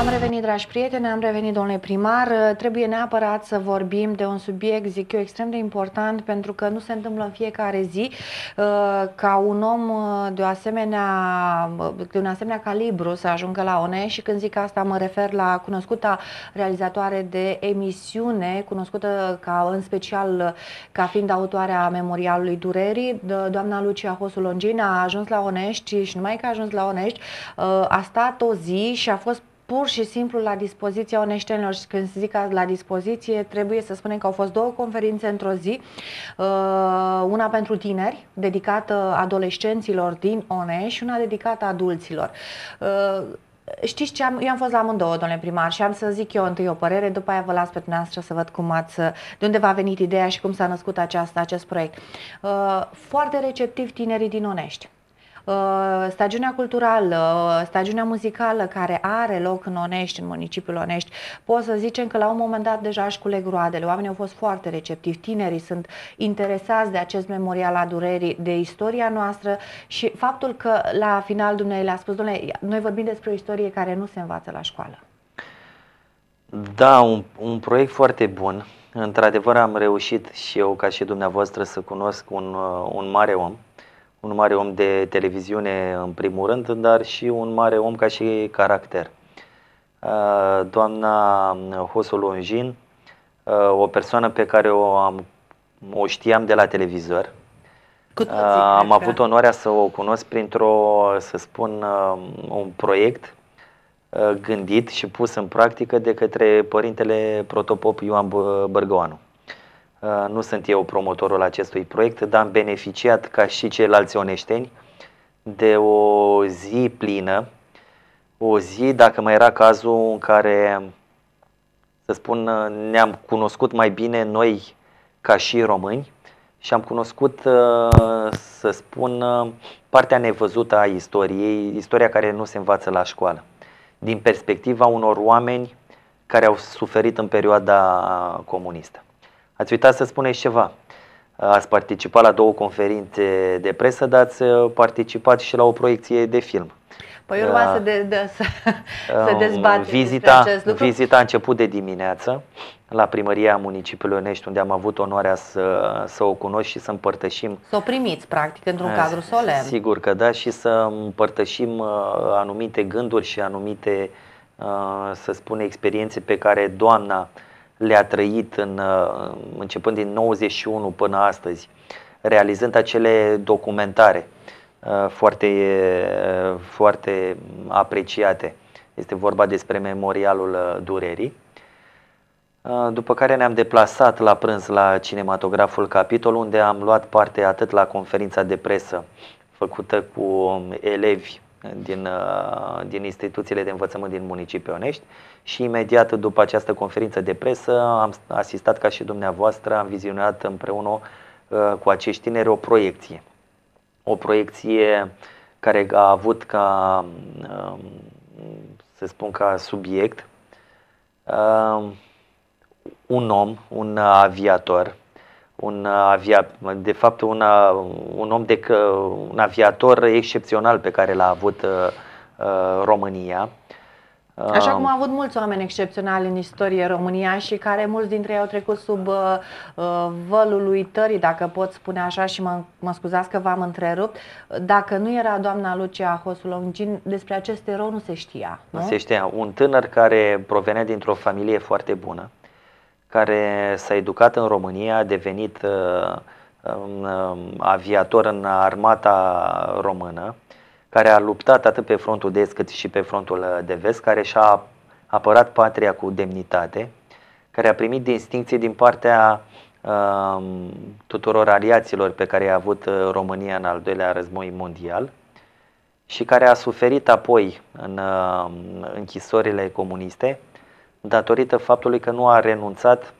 Am revenit, dragi prieteni, am revenit, domnule primar. Trebuie neapărat să vorbim de un subiect, zic eu, extrem de important, pentru că nu se întâmplă în fiecare zi uh, ca un om uh, de, o asemenea, uh, de un asemenea calibru să ajungă la ONE și când zic asta mă refer la cunoscuta realizatoare de emisiune, cunoscută ca în special ca fiind autoarea Memorialului Durerii, doamna Lucia Hosulongin a ajuns la Onești și numai că a ajuns la Onești, a stat o zi și a fost pur și simplu la dispoziția oneștenilor și când zic la dispoziție, trebuie să spunem că au fost două conferințe într-o zi, uh, una pentru tineri, dedicată adolescenților din Onești și una dedicată adulților. Uh, știți ce am, eu am fost la amândouă, domnule primar, și am să zic eu întâi o părere, după aia vă las pe dumneavoastră să văd cum ați, de unde v-a venit ideea și cum s-a născut aceasta, acest proiect. Uh, foarte receptiv tinerii din Onești. Uh, stagiunea culturală, uh, stagiunea muzicală care are loc în Onești, în municipiul Onești, pot să zicem că la un moment dat deja își culeg roadele. Oamenii au fost foarte receptivi, tinerii sunt interesați de acest memorial a durerii, de istoria noastră și faptul că la final dumneavoastră le-a spus, domnule, noi vorbim despre o istorie care nu se învață la școală. Da, un, un proiect foarte bun. Într-adevăr am reușit și eu ca și dumneavoastră să cunosc un, uh, un mare om un mare om de televiziune în primul rând, dar și un mare om ca și caracter. Uh, doamna uh, Hosolonjin, uh, o persoană pe care o, am, o știam de la televizor, am avut onoarea să o cunosc printr-o, să spun, un proiect gândit și pus în practică de către părintele protopop Ioan Bărgăoanu. Uh, nu sunt eu promotorul acestui proiect, dar am beneficiat ca și ceilalți oneșteni de o zi plină, o zi, dacă mai era cazul în care, să spun, ne-am cunoscut mai bine noi ca și români și am cunoscut, uh, să spun, uh, partea nevăzută a istoriei, istoria care nu se învață la școală, din perspectiva unor oameni care au suferit în perioada comunistă. Ați uitat să spuneți ceva. Ați participat la două conferințe de presă, dar ați uh, participat și la o proiecție de film. Păi urma uh, să, de, de, să, uh, să dezbatem vizita, acest lucru. Vizita a început de dimineață la primăria municipiului Onești, unde am avut onoarea să, să o cunosc și să împărtășim. Să o primiți, practic, într-un uh, cadru solemn. Sigur că da, și să împărtășim uh, anumite gânduri și anumite, uh, să spune, experiențe pe care doamna uh, le-a trăit în, uh, începând din 91 până astăzi, realizând acele documentare uh, foarte, uh, foarte apreciate. Este vorba despre memorialul durerii. După care ne-am deplasat la prânz la cinematograful Capitol, unde am luat parte atât la conferința de presă făcută cu um, elevi din, uh, din instituțiile de învățământ din municipiul Onești și imediat după această conferință de presă am asistat ca și dumneavoastră, am vizionat împreună uh, cu acești tineri o proiecție. O proiecție care a avut ca, um, să spun ca subiect, um, un om, un aviator un uh, aviat, de fapt un, uh, un om de un aviator excepțional pe care l-a avut uh, uh România. Așa cum au avut mulți oameni excepționali în istorie România și care mulți dintre ei au trecut sub uh, vălul uitării, dacă pot spune așa și mă, mă scuzați că v-am întrerupt, dacă nu era doamna Lucia Hosulongin, despre acest erou nu se știa. Nu? nu se știa. Un tânăr care provenea dintr-o familie foarte bună, care s-a educat în România, a devenit uh, um, aviator în armata română, care a luptat atât pe frontul de est cât și pe frontul uh, de vest, care și-a apărat patria cu demnitate, care a primit distinții din partea um, tuturor aliaților pe care i-a avut uh, România în al doilea război mondial și care a suferit apoi în închisorile comuniste datorită faptului că nu a renunțat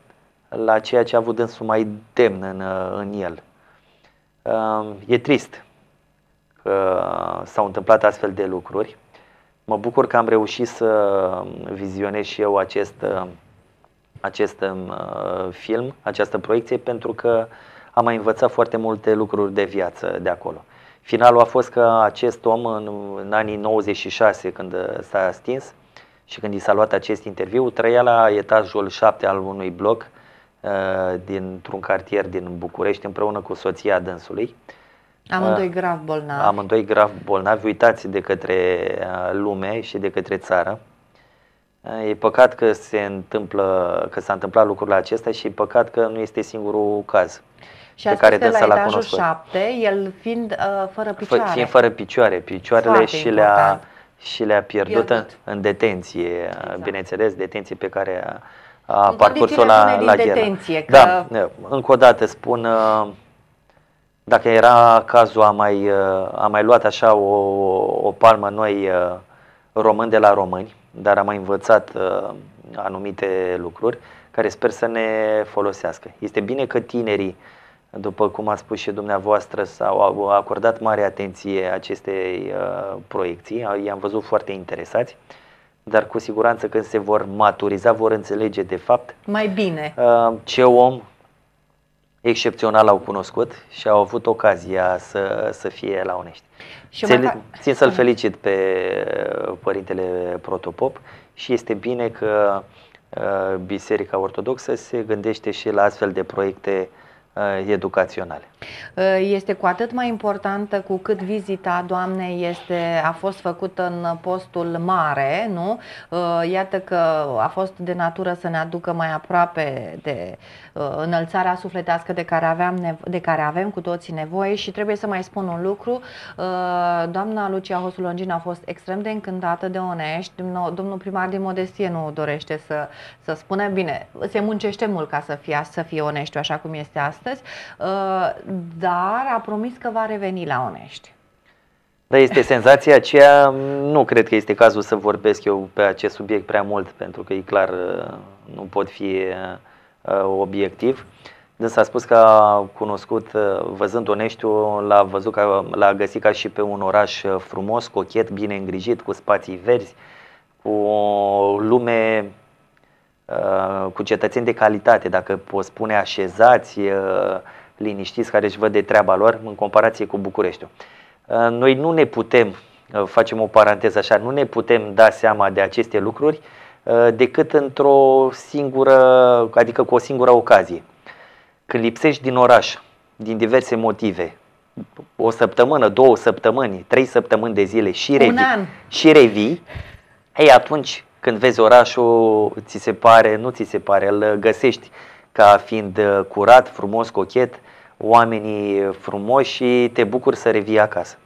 la ceea ce a avut dânsul mai demn în, în el. Ehm, e trist că s-au întâmplat astfel de lucruri. Mă bucur că am reușit să vizionez și eu acest, acest ehm, film, această proiecție, pentru că am mai învățat foarte multe lucruri de viață de acolo. Finalul a fost că acest om, în, în anii 96, când s-a stins, și când i s-a luat acest interviu, trăia la etajul 7 al unui bloc uh, dintr-un cartier din București împreună cu soția dânsului. Amândoi uh, grav bolnavi. Amândoi grav bolnavi, uitați de către uh, lume și de către țară. E păcat că, se întâmplă, că s-a întâmplat lucrul acesta și e păcat că nu este singurul caz. Și pe care de la etajul 7, el fiind uh, fără picioare. Fiind fără picioare, picioarele Foarte și important. le-a și le-a pierdut, pierdut. În, în detenție, exact. bineînțeles, detenție pe care a, parcurs-o la, la Detenție, da, că... Da, încă o dată spun, uh, dacă era cazul, am mai, uh, am mai luat așa o, o palmă noi uh, români de la români, dar am mai învățat anumite lucruri care sper să ne folosească. Este bine că tinerii uh, după cum a spus și dumneavoastră, s au acordat mare atenție acestei uh, proiecții, i-am văzut foarte interesați, dar cu siguranță când se vor maturiza vor înțelege de fapt mai bine uh, ce om excepțional au cunoscut și au avut ocazia să, să fie la unești. Și Țel, fac... Țin să-l felicit pe uh, părintele Protopop și este bine că Biserica Ortodoxă se gândește și la astfel de proiecte uh, Uh, educaționale. Uh, este cu atât mai importantă cu cât vizita doamnei este, a fost făcută în postul mare, nu? Uh, iată că a fost de natură să ne aducă mai aproape de înălțarea sufletească de care, aveam de care avem cu toții nevoie și trebuie să mai spun un lucru. Doamna Lucia Hosulongin a fost extrem de încântată de onești. Domnul primar din Modestie nu dorește să, să spună. Bine, se muncește mult ca să fie, să fie onești, așa cum este asta astăzi, uh, dar a promis că va reveni la Onești. Da, este senzația aceea, nu cred că este cazul să vorbesc eu pe acest subiect prea mult, pentru că e clar, uh, nu pot fi uh, obiectiv. Dar s-a spus că a cunoscut, văzând Oneștiu, l-a, văzut ca, l-a găsit ca și pe un oraș frumos, cochet, bine îngrijit, cu spații verzi, cu o lume Uh, cu cetățeni de calitate, dacă pot spune așezați, uh, liniștiți, care își văd de treaba lor în comparație cu Bucureștiul. Uh, noi nu ne putem, facem o paranteză așa, nu ne putem da seama de aceste lucruri decât într-o singură, adică cu o singură ocazie. Când lipsești din oraș, din diverse motive, o săptămână, două săptămâni, trei săptămâni de zile și revii, și revii, ei atunci când vezi orașul, ți se pare, nu ți se pare, îl găsești ca fiind uh, curat, frumos, cochet, oamenii frumoși și te bucur să revii acasă.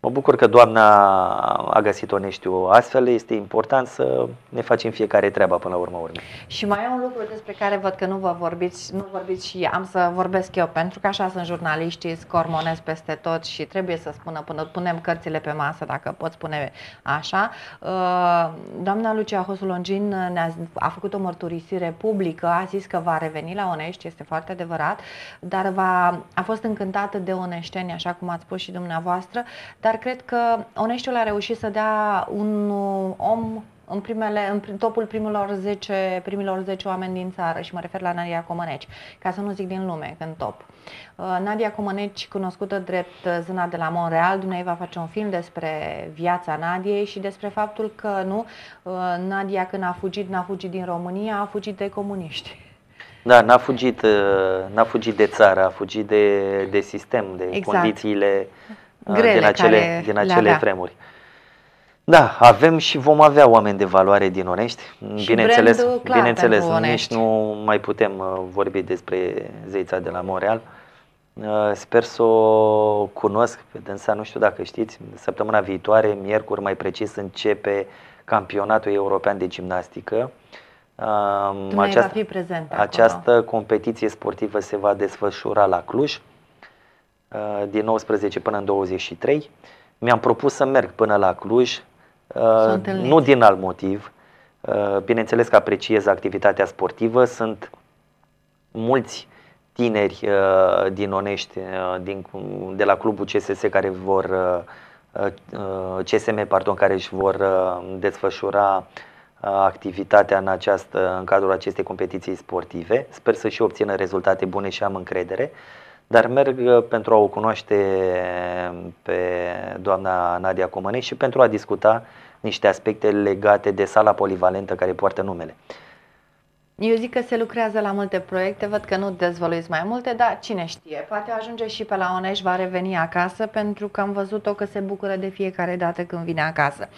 Mă bucur că doamna a găsit Oneștiu astfel, este important să ne facem fiecare treaba până la urmă urmei. Și mai e un lucru despre care văd că nu vă vorbiți, nu vorbiți și am să vorbesc eu, pentru că așa sunt jurnaliștii, scormonesc peste tot și trebuie să spună până punem cărțile pe masă, dacă pot spune așa. Uh, doamna Lucia Hosulongin ne-a, a făcut o mărturisire publică, a zis că va reveni la Onești, este foarte adevărat, dar va, a fost încântată de oneșteni, așa cum ați spus și dumneavoastră, dar cred că Oneștiul a reușit să dea un uh, om în, primele, în topul primilor 10, primilor 10 oameni din țară și mă refer la Nadia Comăneci, ca să nu zic din lume, în top. Uh, Nadia Comăneci, cunoscută drept Zâna de la Montreal, dumneavoastră va face un film despre viața Nadiei și despre faptul că nu, uh, Nadia când a fugit, n-a fugit din România, a fugit de comuniști. Da, n-a fugit, n-a fugit de țară, a fugit de, de sistem, de exact. condițiile Grele din acele, din acele vremuri. Da, avem și vom avea oameni de valoare din Onești. Și bineînțeles, clar bineînțeles Onești. nici nu mai putem uh, vorbi despre zeița de la Montreal. Uh, sper să o cunosc însă nu știu dacă știți, săptămâna viitoare, miercuri mai precis, începe campionatul european de gimnastică. Dumnezeu această, va fi prezent acolo. această competiție sportivă se va desfășura la Cluj. Uh, din 19 până în 23. Mi-am propus să merg până la Cluj, uh, nu din alt motiv. Uh, bineînțeles că apreciez activitatea sportivă, sunt mulți tineri din Onești, din, de la clubul CSS care vor CSM, pardon, care își vor desfășura activitatea în, această, în cadrul acestei competiții sportive. Sper să și obțină rezultate bune și am încredere. Uh, dar merg uh, pentru a o cunoaște uh, pe doamna Nadia Comănei și pentru a discuta niște aspecte legate de sala polivalentă care poartă numele. Eu zic că se lucrează la multe proiecte, văd că nu dezvăluiți mai multe, dar cine știe, poate ajunge și pe la Onești, va reveni acasă, pentru că am văzut-o că se bucură de fiecare dată când vine acasă.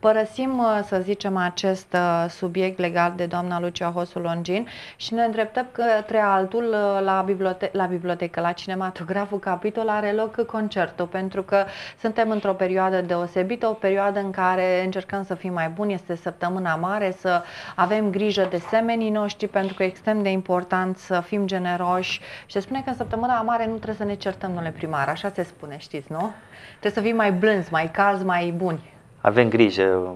Părăsim, uh, să zicem, acest uh, subiect legat de doamna Lucia Hosulongin și ne îndreptăm către altul uh, la, bibliote- la bibliotecă, la cinematograful capitol are loc concertul, pentru că suntem într-o perioadă deosebită, o perioadă în care încercăm să fim mai buni, este săptămâna mare, să avem grijă de semenii noștri pentru că e extrem de important să fim generoși și se spune că în săptămâna mare nu trebuie să ne certăm, domnule primar, așa se spune, știți, nu? Trebuie să fim mai blânzi, mai calzi, mai buni. Avem grijă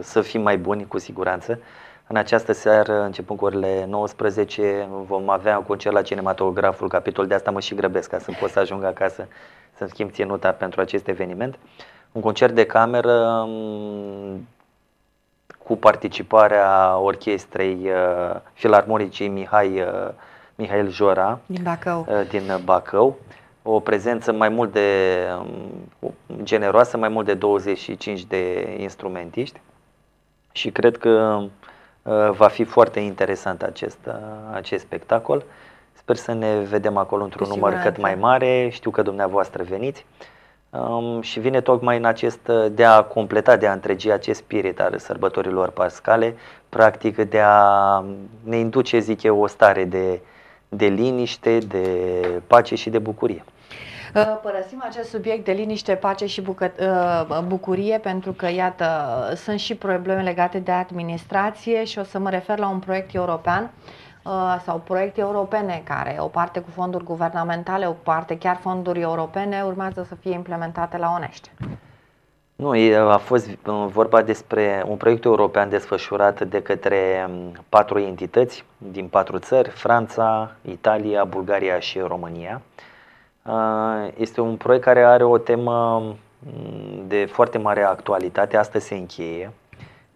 să fim mai buni, cu siguranță. În această seară, începând cu orele 19, vom avea un concert la cinematograful capitol. De asta mă și grăbesc, ca să pot să ajung acasă să-mi schimb ținuta pentru acest eveniment. Un concert de cameră cu participarea orchestrei uh, filarmonicii Mihai, uh, Mihail Jora din Bacău. Uh, din Bacău. O prezență mai mult de um, generoasă, mai mult de 25 de instrumentiști și cred că va fi foarte interesant acest, acest spectacol. Sper să ne vedem acolo într-un număr cât mai mare. Știu că dumneavoastră veniți um, și vine tocmai în acest uh, de a completa, de a întregi acest spirit al sărbătorilor pascale, practic de a um, ne induce, zic eu, o stare de, de liniște, de pace și de bucurie. Uh, părăsim acest subiect de liniște, pace și uh, bucurie pentru că, iată, sunt și probleme legate de administrație și o să mă refer la un proiect european Uh, sau proiecte europene care, o parte cu fonduri guvernamentale, o parte chiar fonduri europene, urmează să fie implementate la Onești. Nu, a fost uh, vorba despre un proiect european desfășurat de către um, patru entități din patru țări, Franța, Italia, Bulgaria și România. Uh, este un proiect care are o temă um, de foarte mare actualitate, astăzi se încheie.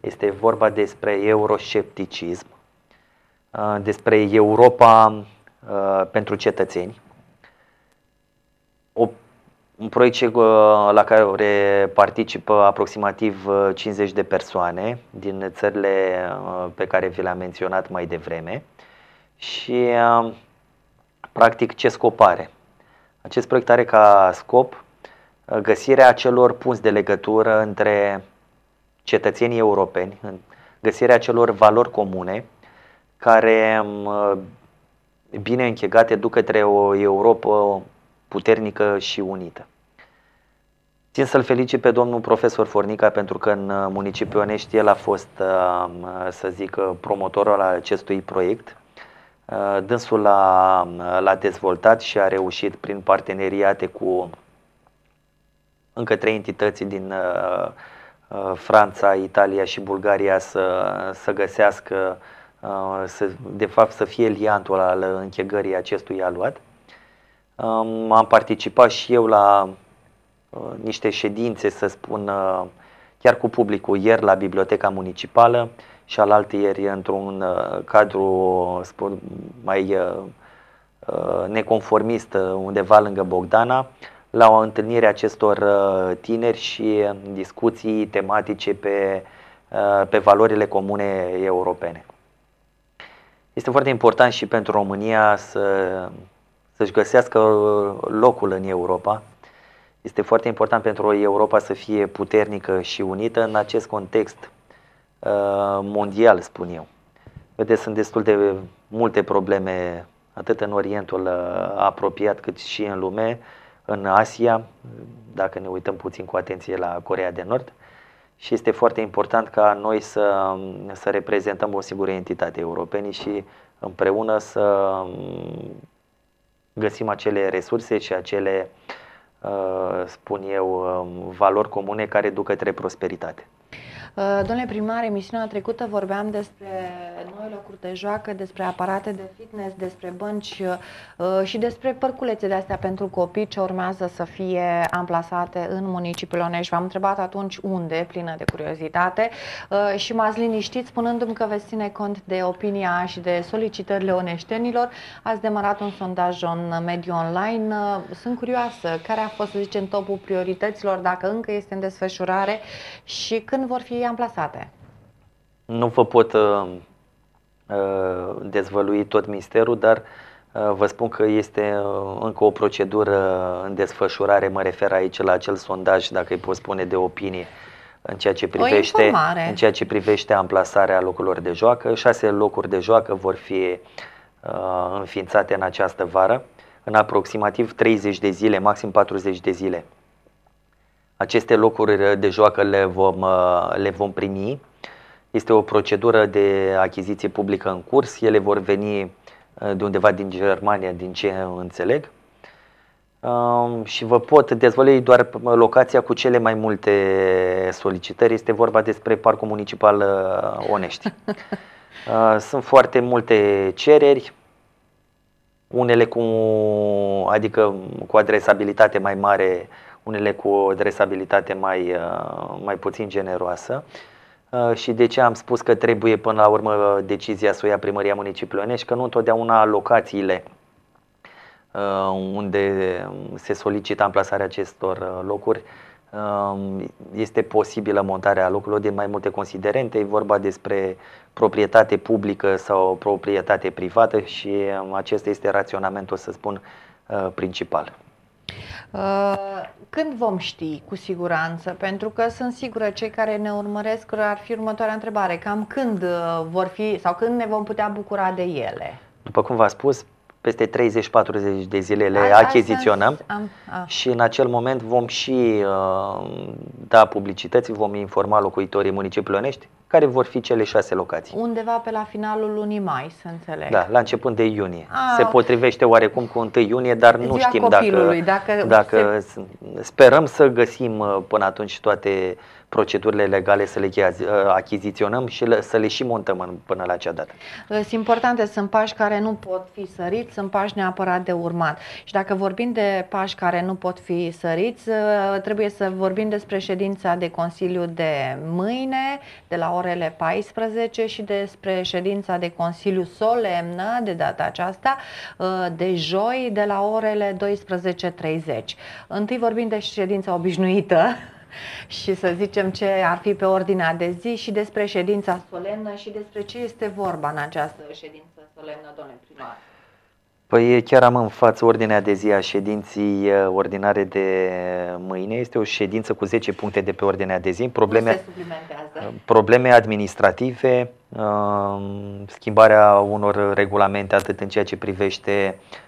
Este vorba despre euroscepticism Uh, despre Europa uh, pentru cetățeni. O, un proiect uh, la care participă aproximativ 50 de persoane din țările pe care vi le-am menționat mai devreme și practic ce scop are. Acest proiect are ca scop găsirea acelor punți de legătură între cetățenii europeni, găsirea acelor valori comune care mm, bine închegate duc către o Europa puternică și unită. Țin să-l felicit pe domnul profesor Fornica pentru că în mm, municipiul Onești el a fost, mm, să zic, promotorul al acestui proiect. Dânsul l-a, l-a dezvoltat și a reușit prin parteneriate cu încă trei entități din Franța, Italia și Bulgaria să, să găsească uh, Uh, să, de fapt să fie liantul al închegării acestui aluat. Um, am participat și eu la uh, niște ședințe, să spun, uh, chiar cu publicul, ieri la Biblioteca Municipală și al ieri într-un cadru spun, mai neconformist undeva lângă Bogdana, la o întâlnire acestor tineri și discuții tematice pe, pe valorile comune europene. Este foarte important și pentru România să, să-și găsească locul în Europa. Este foarte important pentru Europa să fie puternică și unită în acest context uh, mondial, spun eu. Vedeți, sunt destul de multe probleme, atât în Orientul uh, apropiat, cât și în lume, în Asia, dacă ne uităm puțin cu atenție la Corea de Nord și este foarte important ca noi să, să reprezentăm o singură entitate europenii și împreună să mm, găsim acele resurse și acele, uh, spun eu, um, valori comune care duc către prosperitate. Uh, domnule primar, emisiunea trecută vorbeam despre noi locuri de joacă, despre aparate de fitness, despre bănci uh, uh, și despre părculețe de astea pentru copii ce urmează să fie amplasate în municipiul Onești. V-am întrebat atunci unde, plină de curiozitate, și m-ați liniștit spunându-mi că veți ține cont de opinia și de solicitările oneștenilor. Ați demarat un sondaj în mediul online. Sunt curioasă, care a fost, să zicem, topul priorităților, dacă încă este în desfășurare și când vor fi și amplasate. Nu vă pot uh, uh, dezvălui tot misterul, dar uh, vă spun că este uh, încă o procedură în desfășurare, mă refer aici la acel sondaj, dacă îi pot spune, de opinie în ceea ce privește, în ceea ce privește amplasarea locurilor de joacă. Șase locuri de joacă vor fi uh, înființate în această vară, în aproximativ 30 de zile, maxim 40 de zile aceste locuri de joacă le vom, uh, le vom primi. Este o procedură de achiziție publică în curs. Ele vor veni uh, de undeva din Germania, din ce înțeleg. Um, și vă pot dezvălui doar locația cu cele mai multe solicitări. Este vorba despre Parcul Municipal uh, Onești. Sunt foarte multe cereri, unele cu, adică cu adresabilitate mai mare unele cu o dresabilitate mai, uh, mai puțin generoasă. Uh, și de ce am spus că trebuie până la urmă decizia să o ia primăria municipiului Onești, că nu întotdeauna locațiile uh, unde se solicită amplasarea acestor locuri este posibilă montarea locurilor din mai multe considerente. E vorba despre proprietate publică sau proprietate privată și acesta este raționamentul, să spun, principal. Uh, când vom ști cu siguranță? Pentru că sunt sigură cei care ne urmăresc ar fi următoarea întrebare. Cam când uh, vor fi sau când ne vom putea bucura de ele? După cum v a spus, peste 30-40 de zile le a, achiziționăm am, a. și în acel moment vom și uh, da publicității, vom informa locuitorii municipiului Onești care vor fi cele șase locații. Undeva pe la finalul lunii mai, să înțeleg. Da, la început de iunie. A, ah, Se potrivește oarecum cu 1 iunie, dar nu știm dacă, dacă, dacă se... sperăm să găsim uh, până atunci toate procedurile legale să le ă, achiziționăm și să le și montăm până la acea dată. Sunt importante, sunt pași care nu pot fi săriți, sunt pași neapărat de urmat. Și dacă vorbim de pași care nu pot fi săriți, ă, trebuie să vorbim despre ședința de Consiliu de mâine, de la orele 14 și despre ședința de Consiliu solemnă, de data aceasta, ă, de joi, de la orele 12.30. Întâi vorbim de ședința obișnuită, și să zicem ce ar fi pe ordinea de zi și despre ședința solemnă și despre ce este vorba în această ședință solemnă, domnule primar. Păi chiar am în față ordinea de zi a ședinții eh, ordinare de mâine. Este o ședință cu 10 puncte de pe ordinea de zi. Probleme, eh, probleme administrative, eh, schimbarea unor regulamente atât în ceea ce privește uh,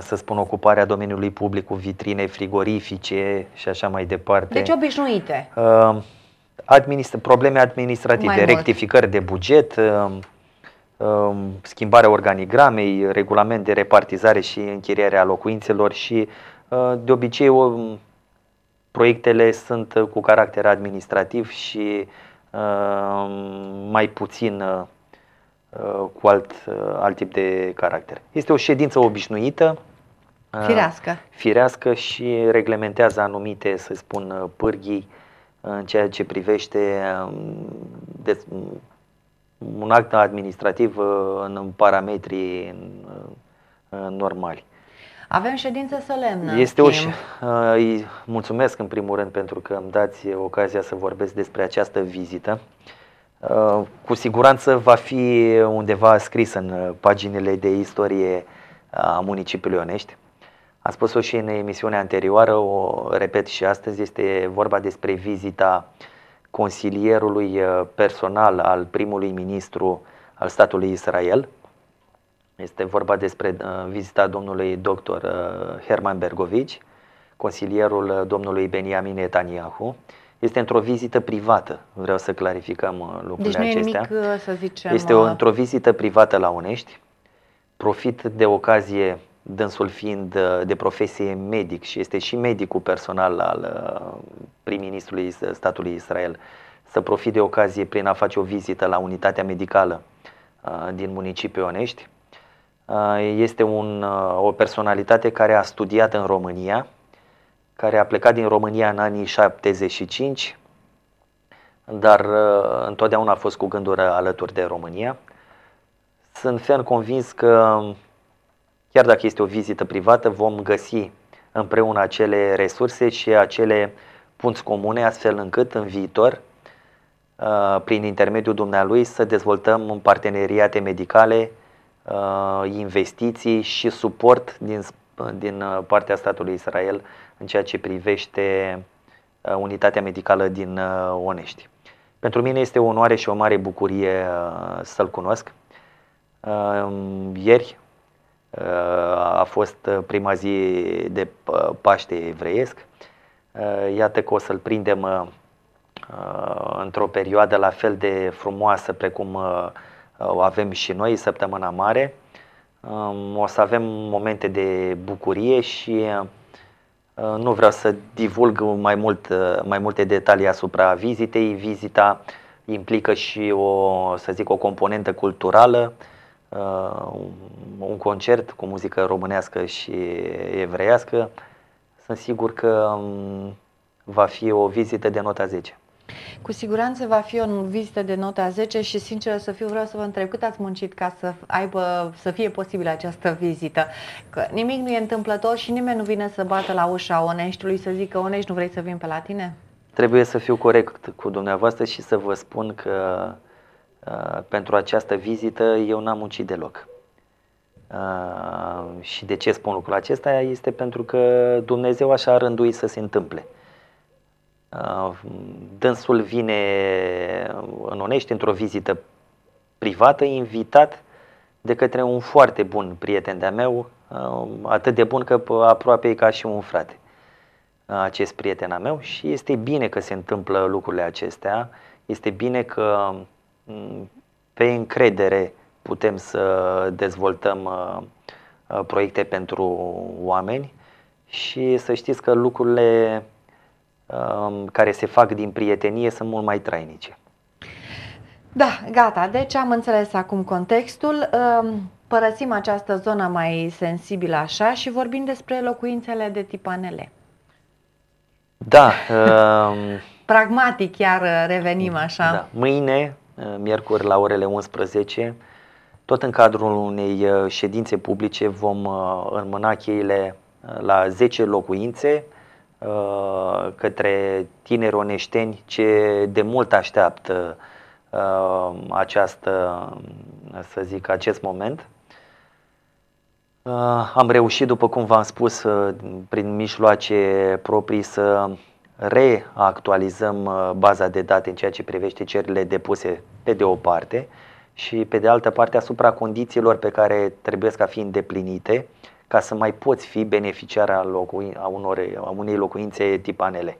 să spun, ocuparea domeniului public cu vitrine frigorifice și așa mai departe. Deci obișnuite. Administ- probleme administrative, mai rectificări mult. de buget, schimbarea organigramei, regulament de repartizare și închiriere a locuințelor și de obicei proiectele sunt cu caracter administrativ și mai puțin Uh, cu alt, uh, alt tip de caracter. Este o ședință obișnuită, uh, firească, firească și reglementează anumite, să spun, pârghii în ceea ce privește um, de, un act administrativ în parametrii normali. Avem ședință solemnă. Este o și, îi mulțumesc în primul rând pentru că îmi dați ocazia să vorbesc despre această vizită. Uh, Uh, cu siguranță va fi undeva scris în uh, paginile de istorie uh, a municipiului Onești. Am spus-o și în emisiunea anterioară, o repet și astăzi, este vorba despre vizita consilierului personal al primului ministru al statului Israel. Este vorba despre vizita domnului dr. Herman Bergovici, consilierul domnului Benjamin Netanyahu, este într-o vizită privată, vreau să clarificăm uh, lucrurile deci nu acestea. E nimic, uh, să zicem, este o, uh, într-o vizită privată la Unești. Profit de ocazie, dânsul fiind de profesie medic și este și medicul personal al prim-ministrului statului Israel, să profit de ocazie prin a face o vizită la unitatea medicală din municipiul Onești. Este un, o personalitate care a studiat în România, care a plecat din România în anii 75, dar uh, întotdeauna a fost cu gânduri alături de România. Sunt ferm convins că chiar dacă este o vizită privată, vom găsi împreună acele resurse și acele punți comune, astfel încât în viitor, uh, prin intermediul dumnealui, să dezvoltăm parteneriate medicale, uh, investiții și suport din, din partea statului Israel în ceea ce privește uh, unitatea medicală din uh, Onești. Pentru mine este o onoare și o mare bucurie uh, să-l cunosc. Um, ieri a fost prima zi de Paște evreiesc. Iată că o să-l prindem într-o perioadă la fel de frumoasă precum o avem și noi, săptămâna mare. Um, o să avem momente de bucurie și Uh, nu vreau să divulg mai, mult, uh, mai multe detalii asupra vizitei. Vizita implică și o, să zic, o componentă culturală, uh, un concert cu muzică românească și evreiască. Sunt sigur că um, va fi o vizită de nota 10. Cu siguranță va fi o vizită de nota 10 și sincer să fiu vreau să vă întreb cât ați muncit ca să aibă să fie posibilă această vizită. Că nimic nu e întâmplător și nimeni nu vine să bată la ușa Oneștiului să zică Onești nu vrei să vin pe la tine? Trebuie să fiu corect cu dumneavoastră și să vă spun că uh, pentru această vizită eu n-am muncit deloc. Uh, și de ce spun lucrul acesta este pentru că Dumnezeu așa a rânduit să se întâmple. Ah, dânsul vine în Onești într-o vizită privată, invitat de către un foarte bun prieten de-a meu, ah, atât de bun că aproape e ca și un frate ah, acest prieten a meu și este bine că se întâmplă lucrurile acestea, este bine că mm, pe încredere putem să dezvoltăm proiecte pentru oameni și să știți că lucrurile Um, care se fac din prietenie sunt mult mai trainice. Da, gata. Deci am înțeles acum contextul. Um, părăsim această zonă mai sensibilă așa și vorbim despre locuințele de tip ANL. Da. Um, Pragmatic chiar uh, revenim da, așa. Da. Mâine, uh, miercuri la orele 11, tot în cadrul unei uh, ședințe publice vom înmâna cheile la 10 locuințe Uh, către tineri oneșteni ce de mult așteaptă uh, această, să zic, acest moment. Uh, am reușit, după cum v-am spus, prin mijloace proprii să reactualizăm baza de date în ceea ce privește cererile depuse pe de o parte și pe de altă parte asupra condițiilor pe care trebuie să fi îndeplinite uh, ca să mai poți fi beneficiar a, locui, a, unor, a unei locuințe tip ANL.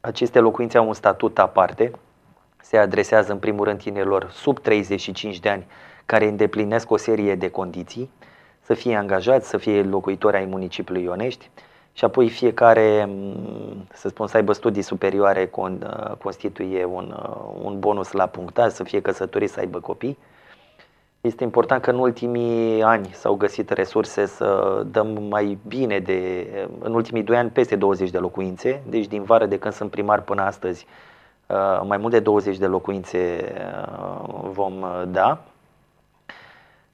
Aceste locuințe au un statut aparte, se adresează în primul rând tinerilor sub 35 de ani care îndeplinesc o serie de condiții, să fie angajați, să fie locuitori ai municipiului Ionești și apoi fiecare, mm, să spun, să aibă studii superioare constituie un, un bonus la punctaj, să fie căsătorit, să aibă copii. Este important că în ultimii ani s-au găsit resurse să dăm mai bine de, în ultimii doi ani, peste 20 de locuințe, deci din vară de când sunt primar până astăzi, uh, mai mult de 20 de locuințe uh, vom uh, da.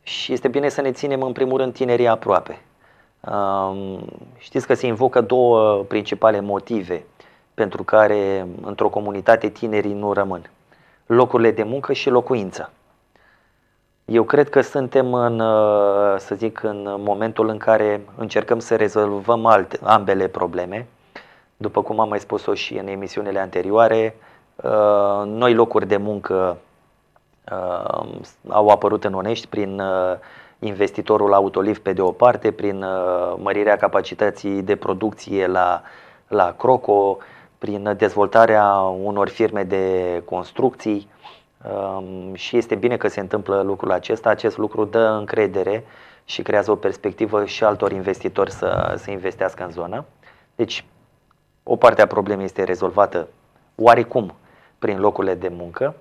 Și este bine să ne ținem în primul rând tinerii aproape. Um, știți că se invocă două principale motive pentru care într-o comunitate tinerii nu rămân. Locurile de muncă și locuința. Eu cred că suntem în, uh, să zic, în momentul în care încercăm să rezolvăm alte, ambele probleme. După cum am mai spus-o și în emisiunile anterioare, uh, noi locuri de muncă uh, au apărut în Onești prin investitorul Autoliv pe de o parte, prin mărirea capacității de producție la, la Croco, prin dezvoltarea unor firme de construcții și este bine că se întâmplă lucrul acesta. Acest lucru dă încredere și creează o perspectivă și altor investitori să, să investească în zonă. Deci, o parte a problemei este rezolvată oarecum prin locurile de muncă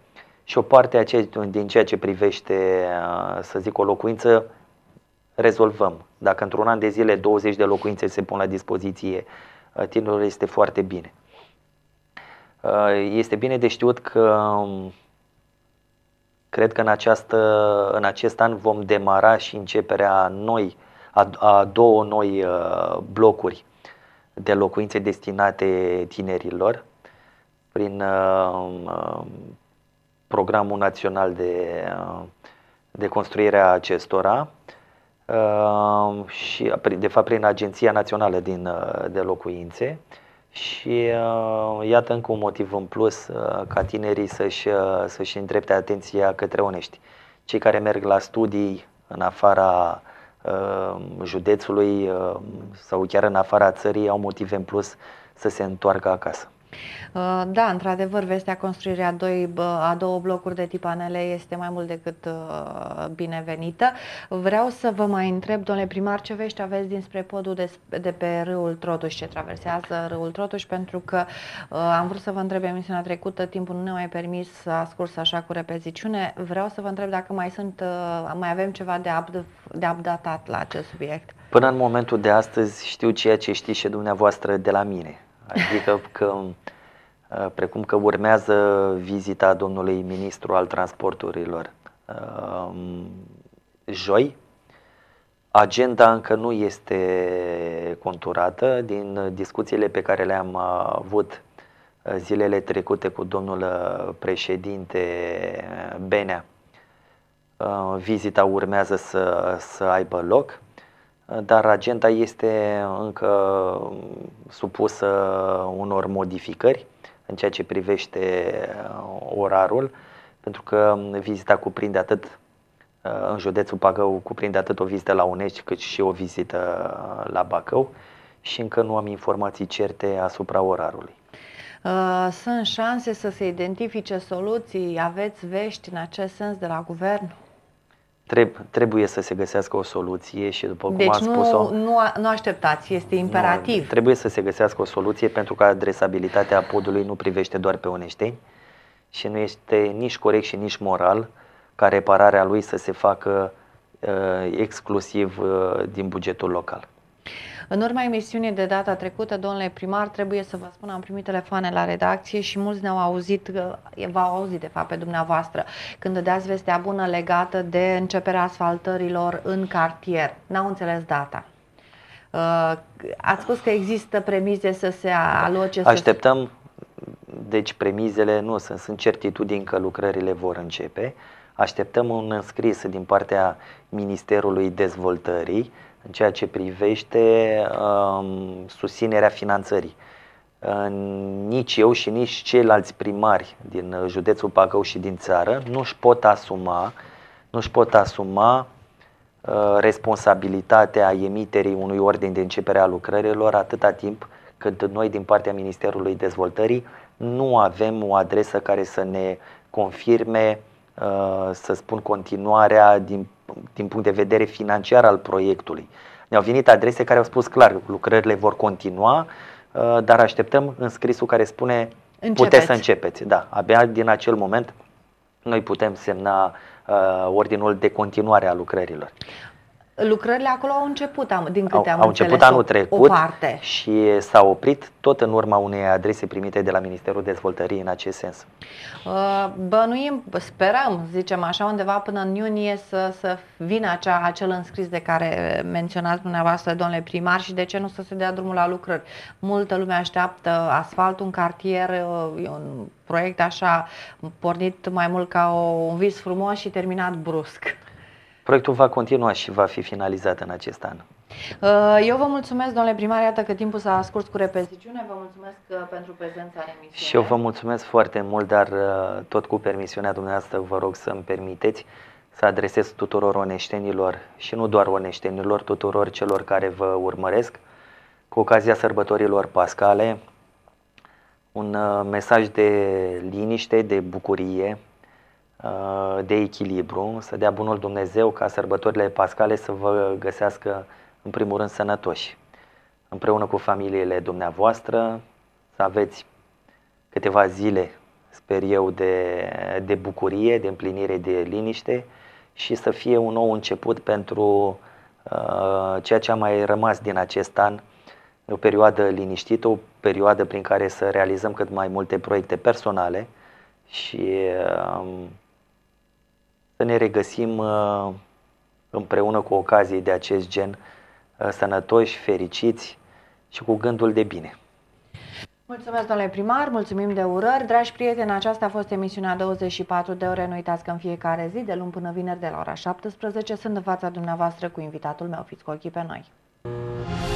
și o parte a ce, din ceea ce privește, să zic, o locuință, rezolvăm. Dacă într-un an de zile 20 de locuințe se pun la dispoziție tinerilor, este foarte bine. Este bine de știut că Cred că în, această, în acest an vom demara și începerea noi, a, a două noi uh, blocuri de locuințe destinate tinerilor prin uh, um, programul național de, uh, de construire a acestora și de fapt prin Agenția Națională din, de Locuințe și uh, iată încă un motiv în plus uh, ca tinerii să-și, uh, să-și îndrepte atenția către Onești. Cei care merg la studii în afara uh, județului uh, sau chiar în afara țării au motive în plus să se întoarcă acasă. Uh, da, într-adevăr, vestea construirii a, doi, a două blocuri de tip anele este mai mult decât uh, binevenită. Vreau să vă mai întreb, domnule primar, ce vești aveți dinspre podul de, de pe râul Trotuș, ce traversează râul Trotuș, pentru că uh, am vrut să vă întreb emisiunea trecută, timpul nu ne mai permis să ascurs așa cu repeziciune. Vreau să vă întreb dacă mai sunt, mai avem ceva de, up, de updatat la acest subiect. Până în momentul de astăzi știu ceea ce știți și dumneavoastră de la mine. Adică că, uh, precum că urmează vizita domnului ministru al transporturilor uh, joi, agenda încă nu este conturată din discuțiile pe care le-am avut uh, zilele trecute cu domnul președinte Benea. Vizita urmează să, să aibă loc dar agenda este încă supusă unor modificări în ceea ce privește uh, orarul, pentru că vizita cuprinde atât uh, în județul Bacău cuprinde atât o vizită la Unești cât și o vizită la Bacău și încă nu am informații certe asupra orarului. Uh, sunt șanse să se identifice soluții? Aveți vești în acest sens de la guvern? trebuie să se găsească o soluție și după cum deci am spus-o... Nu, nu așteptați, este imperativ. Nu, trebuie să se găsească o soluție pentru că adresabilitatea podului nu privește doar pe oneșteni și nu este nici corect și nici moral ca repararea lui să se facă uh, exclusiv uh, din bugetul local. În urma emisiunii de data trecută, domnule primar, trebuie să vă spun, am primit telefoane la redacție și mulți ne-au auzit, v-au auzit de fapt pe dumneavoastră, când dădeați vestea bună legată de începerea asfaltărilor în cartier. N-au înțeles data. Uh, ați spus că există premize să se aloce... Așteptăm, să... deci premizele nu sunt, sunt certitudini că lucrările vor începe. Așteptăm un înscris din partea Ministerului Dezvoltării în ceea ce privește um, susținerea finanțării. Nici eu și nici ceilalți primari din uh, județul Bacău și din țară nu își pot asuma, nu își pot asuma uh, responsabilitatea emiterii unui ordin de începere a lucrărilor atâta timp cât noi din partea Ministerului Dezvoltării nu avem o adresă care să ne confirme, uh, să spun, continuarea din din punct de vedere financiar al proiectului. Ne-au venit adrese care au spus clar, lucrările vor continua, uh, dar așteptăm scrisul care spune începeți. puteți să începeți. Da, abia din acel moment noi putem semna uh, ordinul de continuare a lucrărilor. Lucrările acolo au început, am, din câte au, am au început înțeles, anul trecut o parte. și s-a oprit tot în urma unei adrese primite de la Ministerul Dezvoltării în acest sens. Uh, bănuim, sperăm, zicem așa, undeva până în iunie să, să vină acea, acel înscris de care menționați dumneavoastră, domnule primar, și de ce nu să se dea drumul la lucrări. Multă lume așteaptă asfaltul în cartier, uh, e un proiect așa pornit mai mult ca o, un vis frumos și terminat brusc. Proiectul va continua și va fi finalizat în acest an. Uh, eu vă mulțumesc, domnule primar, iată că timpul s-a scurs cu repeziciune, vă mulțumesc uh, pentru prezența în emisiune. Și eu vă mulțumesc foarte mult, dar uh, tot cu permisiunea dumneavoastră vă rog să-mi permiteți să adresez tuturor oneștenilor și nu doar oneștenilor, tuturor celor care vă urmăresc, cu ocazia sărbătorilor pascale, un mesaj de liniște, de bucurie, Uh, de echilibru, să dea bunul Dumnezeu ca sărbătorile pascale să vă găsească în primul rând sănătoși, împreună cu familiile dumneavoastră, să aveți câteva zile, sper eu, de, de bucurie, de împlinire, de liniște și să fie un nou început pentru uh, ceea ce a mai rămas din acest an, o perioadă liniștită, o perioadă prin care să realizăm cât mai multe proiecte personale și uh, să ne regăsim uh, împreună cu ocazii de acest gen, uh, sănătoși, fericiți și cu gândul de bine. Mulțumesc, domnule primar, mulțumim de urări. Dragi prieteni, aceasta a fost emisiunea 24 de ore. Nu uitați că în fiecare zi, de luni până vineri, de la ora 17, sunt în fața dumneavoastră cu invitatul meu. Fiți cu ochii pe noi!